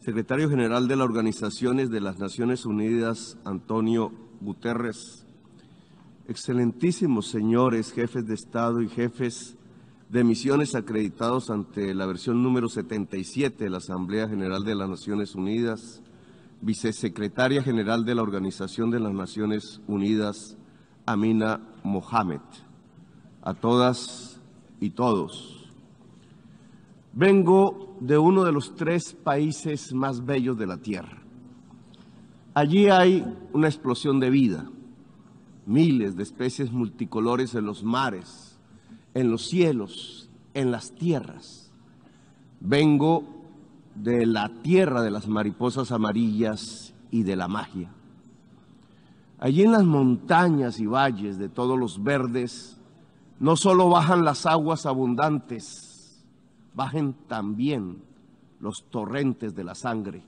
secretario general de las Organizaciones de las Naciones Unidas, Antonio Guterres, excelentísimos señores, jefes de Estado y jefes de misiones acreditados ante la versión número 77 de la Asamblea General de las Naciones Unidas, vicesecretaria general de la Organización de las Naciones Unidas, Amina Mohamed. A todas y todos. Vengo de uno de los tres países más bellos de la Tierra. Allí hay una explosión de vida, miles de especies multicolores en los mares, en los cielos, en las tierras. Vengo de la tierra de las mariposas amarillas y de la magia. Allí en las montañas y valles de todos los verdes, no solo bajan las aguas abundantes, bajen también los torrentes de la sangre.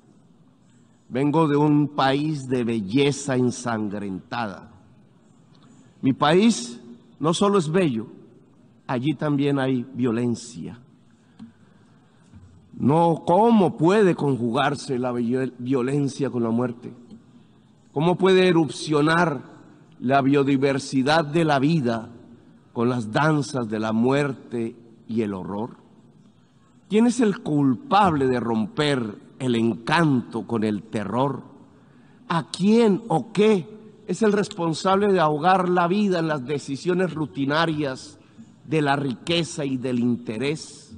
Vengo de un país de belleza ensangrentada. Mi país no solo es bello, allí también hay violencia. No, ¿cómo puede conjugarse la violencia con la muerte? ¿Cómo puede erupcionar la biodiversidad de la vida con las danzas de la muerte y el horror? ¿Quién es el culpable de romper el encanto con el terror? ¿A quién o qué es el responsable de ahogar la vida en las decisiones rutinarias de la riqueza y del interés?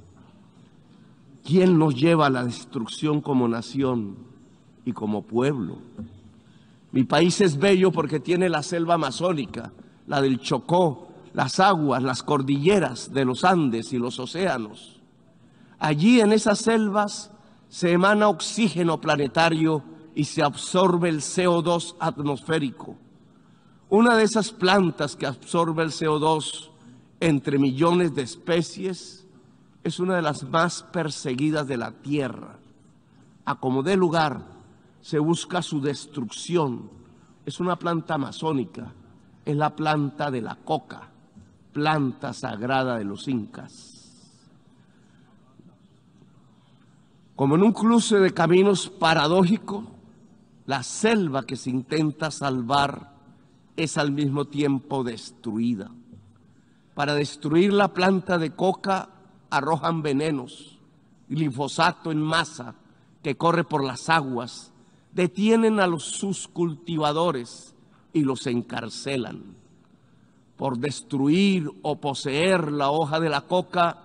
¿Quién nos lleva a la destrucción como nación y como pueblo? Mi país es bello porque tiene la selva amazónica, la del Chocó, las aguas, las cordilleras de los Andes y los océanos Allí en esas selvas se emana oxígeno planetario y se absorbe el CO2 atmosférico. Una de esas plantas que absorbe el CO2 entre millones de especies es una de las más perseguidas de la Tierra. A como dé lugar, se busca su destrucción. Es una planta amazónica, es la planta de la coca, planta sagrada de los incas. como en un cruce de caminos paradójico, la selva que se intenta salvar es al mismo tiempo destruida. Para destruir la planta de coca arrojan venenos, glifosato en masa que corre por las aguas, detienen a los sus cultivadores y los encarcelan. Por destruir o poseer la hoja de la coca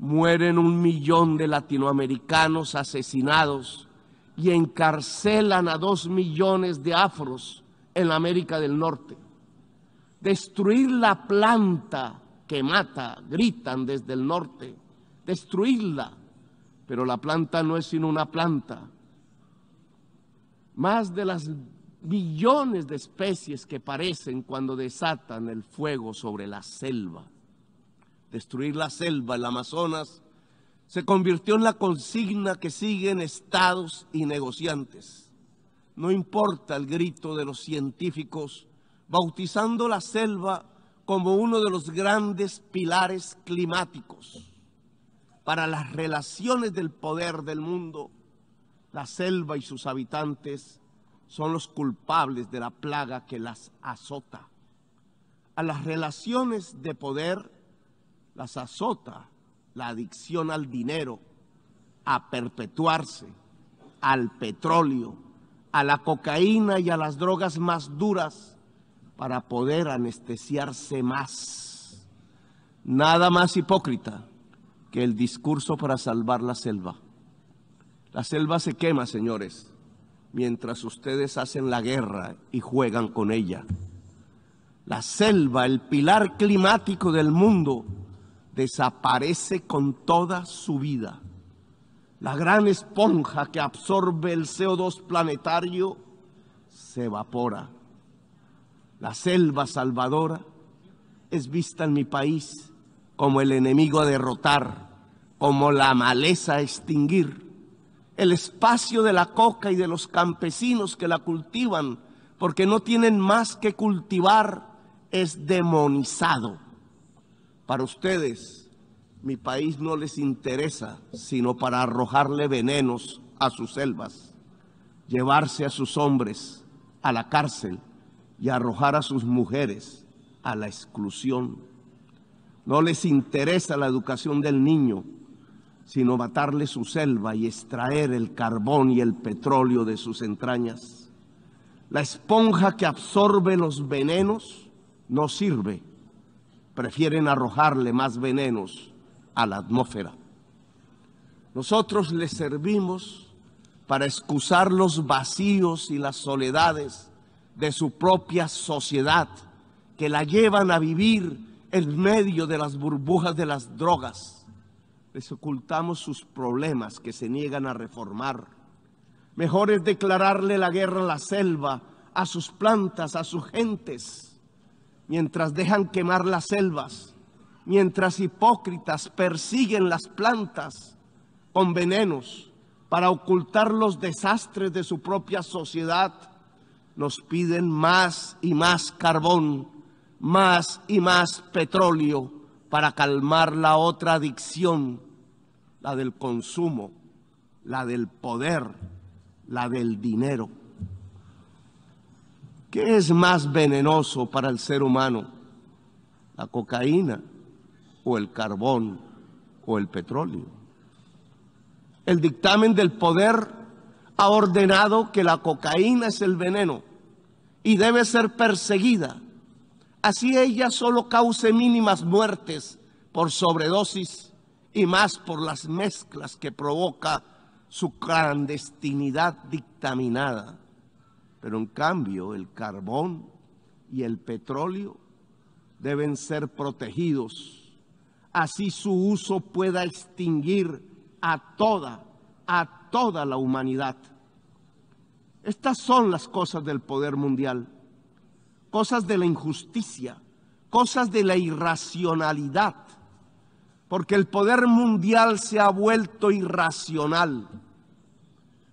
mueren un millón de latinoamericanos asesinados y encarcelan a dos millones de afros en América del Norte. Destruir la planta que mata, gritan desde el norte, destruirla, pero la planta no es sino una planta. Más de las millones de especies que parecen cuando desatan el fuego sobre la selva destruir la selva, el Amazonas, se convirtió en la consigna que siguen estados y negociantes. No importa el grito de los científicos, bautizando la selva como uno de los grandes pilares climáticos. Para las relaciones del poder del mundo, la selva y sus habitantes son los culpables de la plaga que las azota. A las relaciones de poder, las azota la adicción al dinero, a perpetuarse, al petróleo, a la cocaína y a las drogas más duras para poder anestesiarse más. Nada más hipócrita que el discurso para salvar la selva. La selva se quema, señores, mientras ustedes hacen la guerra y juegan con ella. La selva, el pilar climático del mundo, desaparece con toda su vida. La gran esponja que absorbe el CO2 planetario se evapora. La selva salvadora es vista en mi país como el enemigo a derrotar, como la maleza a extinguir. El espacio de la coca y de los campesinos que la cultivan, porque no tienen más que cultivar, es demonizado para ustedes, mi país no les interesa, sino para arrojarle venenos a sus selvas, llevarse a sus hombres a la cárcel y arrojar a sus mujeres a la exclusión. No les interesa la educación del niño, sino matarle su selva y extraer el carbón y el petróleo de sus entrañas. La esponja que absorbe los venenos no sirve prefieren arrojarle más venenos a la atmósfera. Nosotros les servimos para excusar los vacíos y las soledades de su propia sociedad que la llevan a vivir en medio de las burbujas de las drogas. Les ocultamos sus problemas que se niegan a reformar. Mejor es declararle la guerra a la selva, a sus plantas, a sus gentes mientras dejan quemar las selvas, mientras hipócritas persiguen las plantas con venenos para ocultar los desastres de su propia sociedad, nos piden más y más carbón, más y más petróleo para calmar la otra adicción, la del consumo, la del poder, la del dinero. ¿Qué es más venenoso para el ser humano? ¿La cocaína o el carbón o el petróleo? El dictamen del poder ha ordenado que la cocaína es el veneno y debe ser perseguida. Así ella solo cause mínimas muertes por sobredosis y más por las mezclas que provoca su clandestinidad dictaminada. Pero en cambio el carbón y el petróleo deben ser protegidos. Así su uso pueda extinguir a toda, a toda la humanidad. Estas son las cosas del poder mundial, cosas de la injusticia, cosas de la irracionalidad, porque el poder mundial se ha vuelto irracional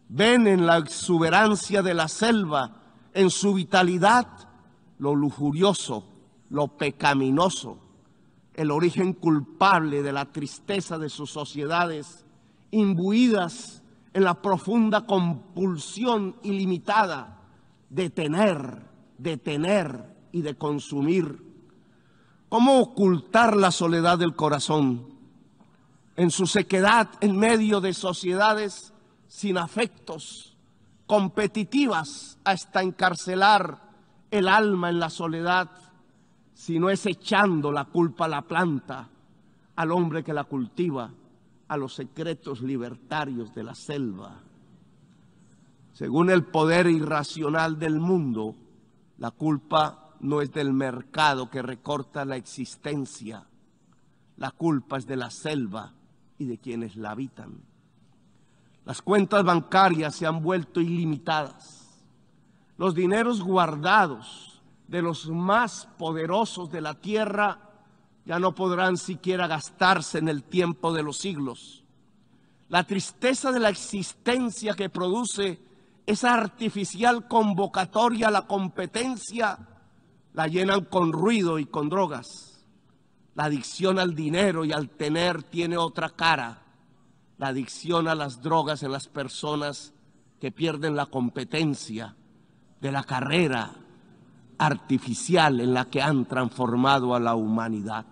Ven en la exuberancia de la selva, en su vitalidad, lo lujurioso, lo pecaminoso, el origen culpable de la tristeza de sus sociedades, imbuidas en la profunda compulsión ilimitada de tener, de tener y de consumir. ¿Cómo ocultar la soledad del corazón? En su sequedad en medio de sociedades sin afectos, competitivas hasta encarcelar el alma en la soledad, sino es echando la culpa a la planta, al hombre que la cultiva, a los secretos libertarios de la selva. Según el poder irracional del mundo, la culpa no es del mercado que recorta la existencia, la culpa es de la selva y de quienes la habitan. Las cuentas bancarias se han vuelto ilimitadas. Los dineros guardados de los más poderosos de la tierra ya no podrán siquiera gastarse en el tiempo de los siglos. La tristeza de la existencia que produce esa artificial convocatoria a la competencia la llenan con ruido y con drogas. La adicción al dinero y al tener tiene otra cara la adicción a las drogas en las personas que pierden la competencia de la carrera artificial en la que han transformado a la humanidad.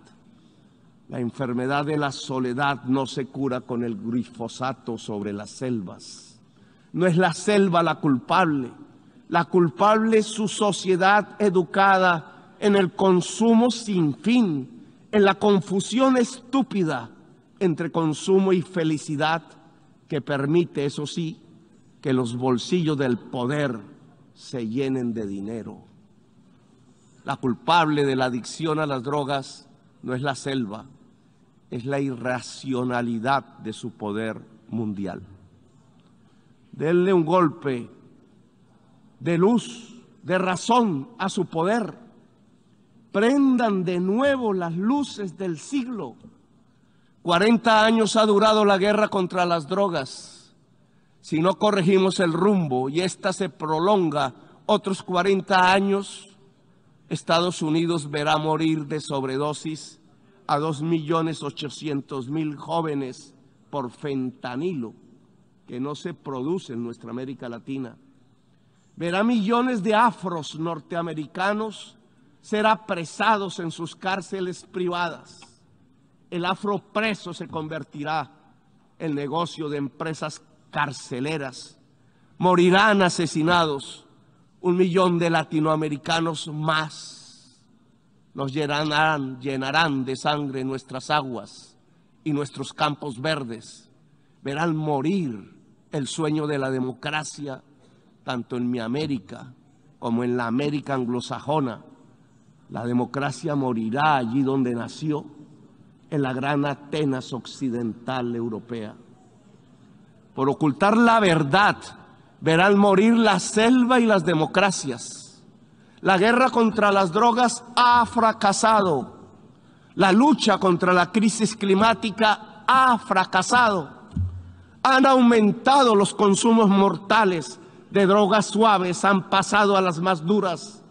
La enfermedad de la soledad no se cura con el glifosato sobre las selvas. No es la selva la culpable. La culpable es su sociedad educada en el consumo sin fin, en la confusión estúpida, entre consumo y felicidad que permite, eso sí, que los bolsillos del poder se llenen de dinero. La culpable de la adicción a las drogas no es la selva, es la irracionalidad de su poder mundial. Denle un golpe de luz, de razón a su poder. Prendan de nuevo las luces del siglo 40 años ha durado la guerra contra las drogas. Si no corregimos el rumbo y esta se prolonga otros 40 años, Estados Unidos verá morir de sobredosis a millones mil jóvenes por fentanilo que no se produce en nuestra América Latina. Verá millones de afros norteamericanos ser apresados en sus cárceles privadas el afropreso se convertirá en negocio de empresas carceleras. Morirán asesinados un millón de latinoamericanos más. Nos llenarán, llenarán de sangre nuestras aguas y nuestros campos verdes. Verán morir el sueño de la democracia, tanto en mi América como en la América anglosajona. La democracia morirá allí donde nació en la gran Atenas occidental europea. Por ocultar la verdad, verán morir la selva y las democracias. La guerra contra las drogas ha fracasado. La lucha contra la crisis climática ha fracasado. Han aumentado los consumos mortales de drogas suaves, han pasado a las más duras.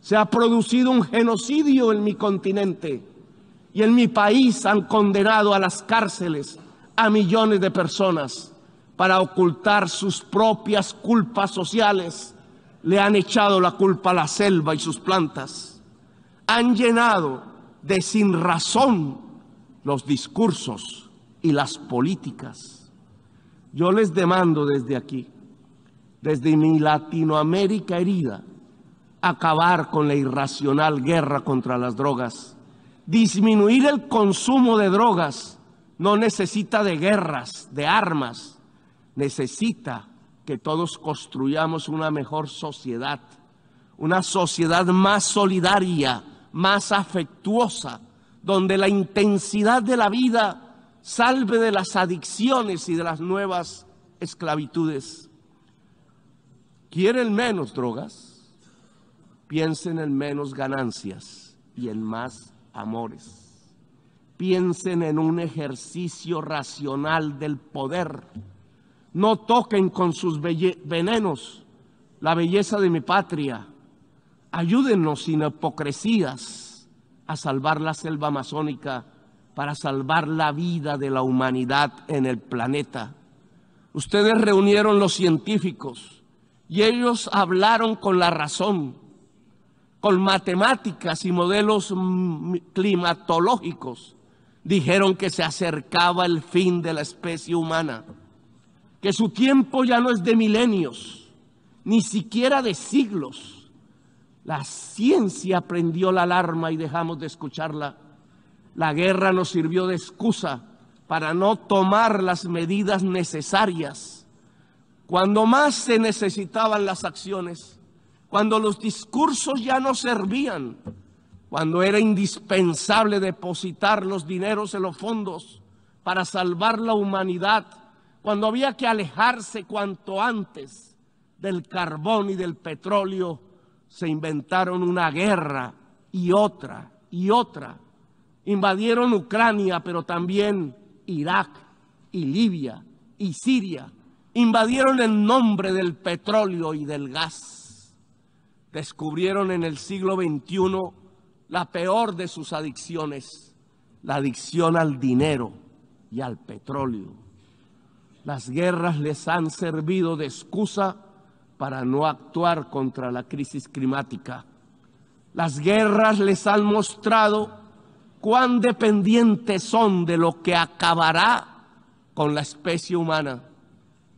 Se ha producido un genocidio en mi continente y en mi país han condenado a las cárceles a millones de personas para ocultar sus propias culpas sociales. Le han echado la culpa a la selva y sus plantas. Han llenado de sin razón los discursos y las políticas. Yo les demando desde aquí, desde mi Latinoamérica herida, acabar con la irracional guerra contra las drogas disminuir el consumo de drogas no necesita de guerras, de armas, necesita que todos construyamos una mejor sociedad, una sociedad más solidaria, más afectuosa, donde la intensidad de la vida salve de las adicciones y de las nuevas esclavitudes. ¿Quieren menos drogas? Piensen en menos ganancias y en más amores. Piensen en un ejercicio racional del poder. No toquen con sus venenos la belleza de mi patria. Ayúdennos sin hipocresías a salvar la selva amazónica para salvar la vida de la humanidad en el planeta. Ustedes reunieron los científicos y ellos hablaron con la razón con matemáticas y modelos mm, climatológicos, dijeron que se acercaba el fin de la especie humana, que su tiempo ya no es de milenios, ni siquiera de siglos. La ciencia prendió la alarma y dejamos de escucharla. La guerra nos sirvió de excusa para no tomar las medidas necesarias. Cuando más se necesitaban las acciones, cuando los discursos ya no servían, cuando era indispensable depositar los dineros en los fondos para salvar la humanidad, cuando había que alejarse cuanto antes del carbón y del petróleo, se inventaron una guerra y otra y otra. Invadieron Ucrania, pero también Irak y Libia y Siria. Invadieron en nombre del petróleo y del gas descubrieron en el siglo XXI la peor de sus adicciones, la adicción al dinero y al petróleo. Las guerras les han servido de excusa para no actuar contra la crisis climática. Las guerras les han mostrado cuán dependientes son de lo que acabará con la especie humana.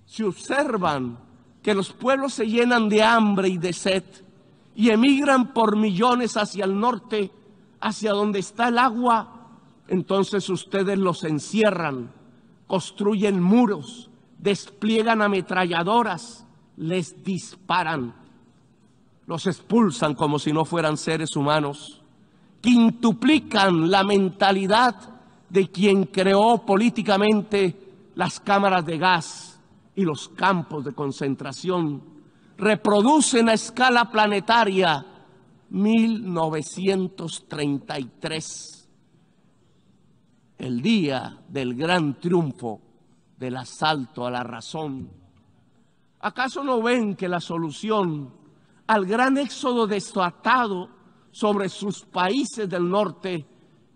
Si observan que los pueblos se llenan de hambre y de sed, y emigran por millones hacia el norte, hacia donde está el agua, entonces ustedes los encierran, construyen muros, despliegan ametralladoras, les disparan, los expulsan como si no fueran seres humanos, quintuplican la mentalidad de quien creó políticamente las cámaras de gas y los campos de concentración reproducen a escala planetaria 1933, el día del gran triunfo del asalto a la razón. ¿Acaso no ven que la solución al gran éxodo desatado sobre sus países del norte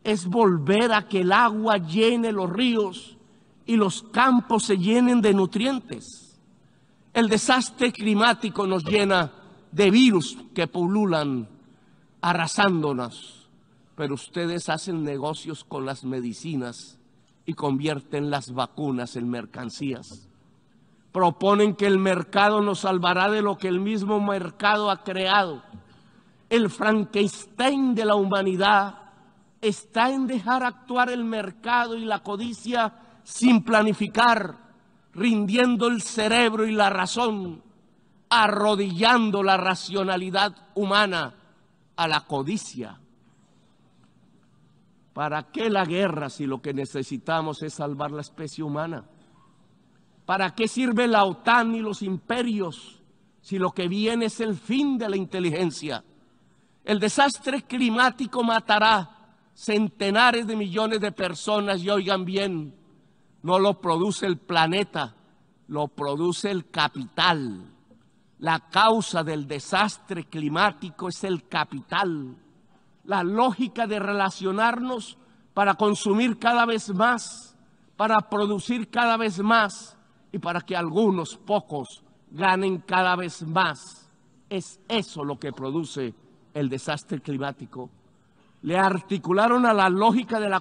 es volver a que el agua llene los ríos y los campos se llenen de nutrientes? El desastre climático nos llena de virus que pululan, arrasándonos. Pero ustedes hacen negocios con las medicinas y convierten las vacunas en mercancías. Proponen que el mercado nos salvará de lo que el mismo mercado ha creado. El Frankenstein de la humanidad está en dejar actuar el mercado y la codicia sin planificar rindiendo el cerebro y la razón, arrodillando la racionalidad humana a la codicia. ¿Para qué la guerra si lo que necesitamos es salvar la especie humana? ¿Para qué sirve la OTAN y los imperios si lo que viene es el fin de la inteligencia? El desastre climático matará centenares de millones de personas y oigan bien, no lo produce el planeta, lo produce el capital. La causa del desastre climático es el capital. La lógica de relacionarnos para consumir cada vez más, para producir cada vez más y para que algunos pocos ganen cada vez más. Es eso lo que produce el desastre climático. Le articularon a la lógica de la,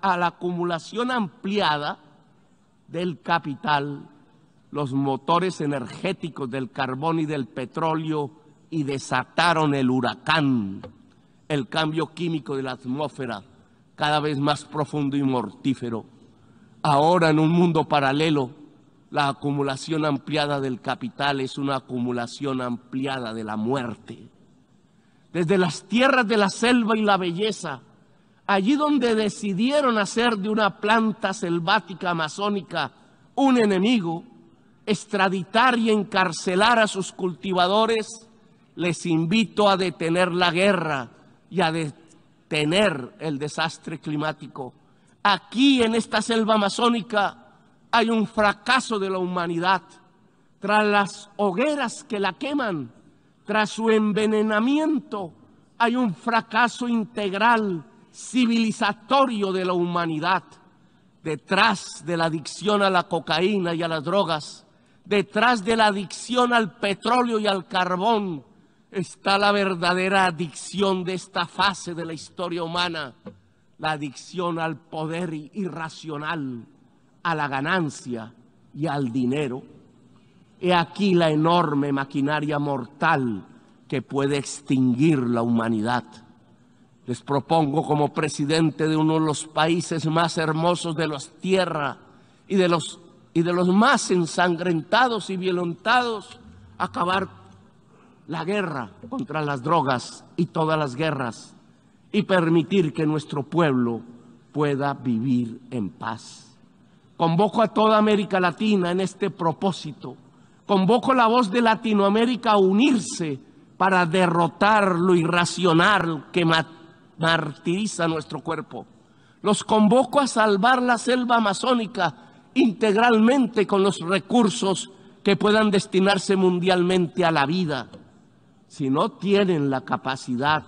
a la acumulación ampliada del capital, los motores energéticos del carbón y del petróleo y desataron el huracán, el cambio químico de la atmósfera, cada vez más profundo y mortífero. Ahora en un mundo paralelo, la acumulación ampliada del capital es una acumulación ampliada de la muerte. Desde las tierras de la selva y la belleza, allí donde decidieron hacer de una planta selvática amazónica un enemigo, extraditar y encarcelar a sus cultivadores, les invito a detener la guerra y a detener el desastre climático. Aquí en esta selva amazónica hay un fracaso de la humanidad. Tras las hogueras que la queman, tras su envenenamiento, hay un fracaso integral civilizatorio de la humanidad, detrás de la adicción a la cocaína y a las drogas, detrás de la adicción al petróleo y al carbón, está la verdadera adicción de esta fase de la historia humana, la adicción al poder irracional, a la ganancia y al dinero. He aquí la enorme maquinaria mortal que puede extinguir la humanidad les propongo como presidente de uno de los países más hermosos de la Tierra y de los, y de los más ensangrentados y violentados, acabar la guerra contra las drogas y todas las guerras y permitir que nuestro pueblo pueda vivir en paz. Convoco a toda América Latina en este propósito. Convoco la voz de Latinoamérica a unirse para derrotar lo irracional que mató martiriza nuestro cuerpo. Los convoco a salvar la selva amazónica integralmente con los recursos que puedan destinarse mundialmente a la vida. Si no tienen la capacidad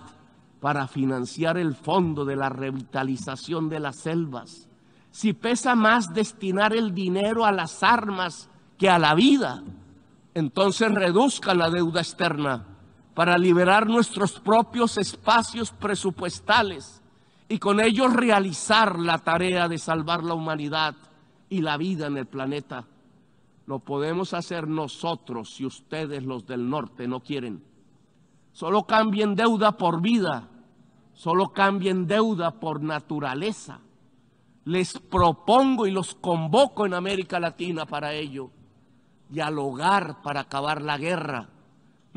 para financiar el fondo de la revitalización de las selvas, si pesa más destinar el dinero a las armas que a la vida, entonces reduzcan la deuda externa para liberar nuestros propios espacios presupuestales y con ellos realizar la tarea de salvar la humanidad y la vida en el planeta. Lo podemos hacer nosotros si ustedes los del norte no quieren. Solo cambien deuda por vida, solo cambien deuda por naturaleza. Les propongo y los convoco en América Latina para ello, dialogar para acabar la guerra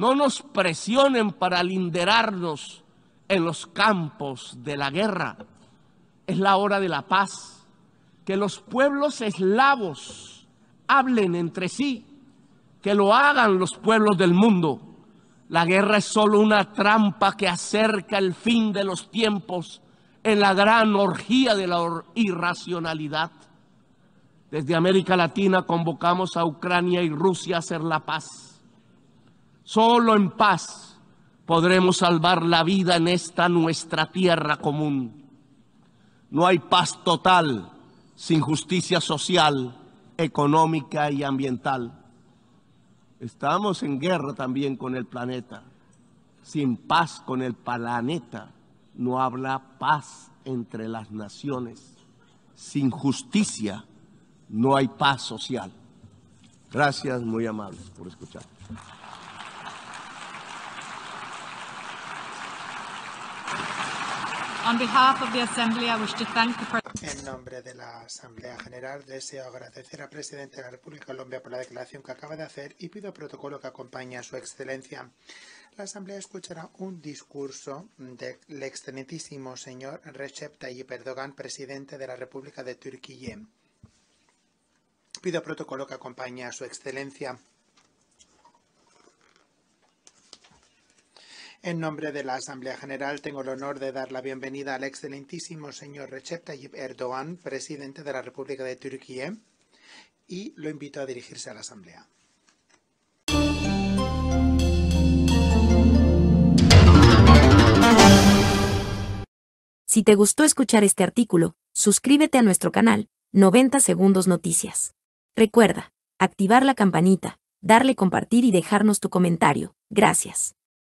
no nos presionen para linderarnos en los campos de la guerra. Es la hora de la paz. Que los pueblos eslavos hablen entre sí. Que lo hagan los pueblos del mundo. La guerra es solo una trampa que acerca el fin de los tiempos en la gran orgía de la irracionalidad. Desde América Latina convocamos a Ucrania y Rusia a hacer la paz Solo en paz podremos salvar la vida en esta nuestra tierra común. No hay paz total sin justicia social, económica y ambiental. Estamos en guerra también con el planeta. Sin paz con el planeta no habla paz entre las naciones. Sin justicia no hay paz social. Gracias, muy amables, por escuchar. En nombre de la Asamblea General, deseo agradecer al presidente de la República de Colombia por la declaración que acaba de hacer y pido protocolo que acompañe a su excelencia. La Asamblea escuchará un discurso del excelentísimo señor Recep Tayyip Erdogan, presidente de la República de Turquía. Pido protocolo que acompañe a su excelencia. En nombre de la Asamblea General tengo el honor de dar la bienvenida al excelentísimo señor Recep Tayyip Erdogan, presidente de la República de Turquía, y lo invito a dirigirse a la Asamblea. Si te gustó escuchar este artículo, suscríbete a nuestro canal, 90 Segundos Noticias. Recuerda, activar la campanita, darle compartir y dejarnos tu comentario. Gracias.